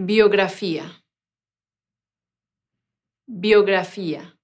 Biografía. Biografía.